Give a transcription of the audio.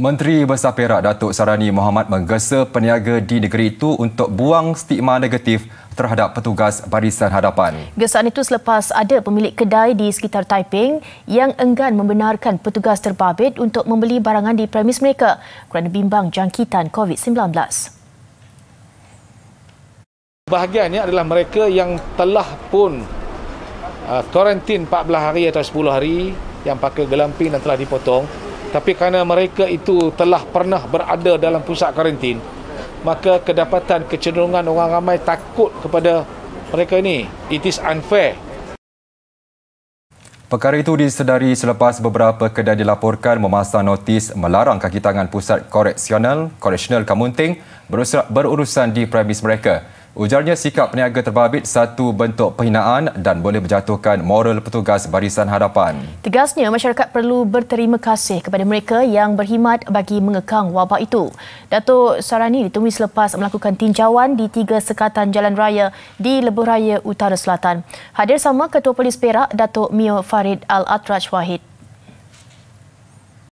Menteri Besar Perak Datuk Sarani Muhammad menggesa peniaga di negeri itu untuk buang stigma negatif terhadap petugas barisan hadapan. Gesaan itu selepas ada pemilik kedai di sekitar Taiping yang enggan membenarkan petugas terbabit untuk membeli barangan di premis mereka kerana bimbang jangkitan COVID-19. Bahagiannya adalah mereka yang telah pun uh, kuarantin 14 hari atau 10 hari yang pakai gelamping dan telah dipotong tapi kerana mereka itu telah pernah berada dalam pusat karantin maka kedapatan kecenderungan orang ramai takut kepada mereka ini it is unfair Perkara itu disedari selepas beberapa kedai dilaporkan memasang notis melarang kaki tangan pusat koreksional, koreksional Kamunting berurusan di premis mereka. Ujarnya sikap peniaga terbabit satu bentuk penghinaan dan boleh menjatuhkan moral petugas barisan hadapan. Tegasnya, masyarakat perlu berterima kasih kepada mereka yang berkhidmat bagi mengekang wabak itu. Datuk Sarani ditemui selepas melakukan tinjauan di tiga sekatan jalan raya di Lebuh Raya Utara Selatan. Hadir sama Ketua Polis Perak, Datuk Mio Farid Al-Atraj Wahid.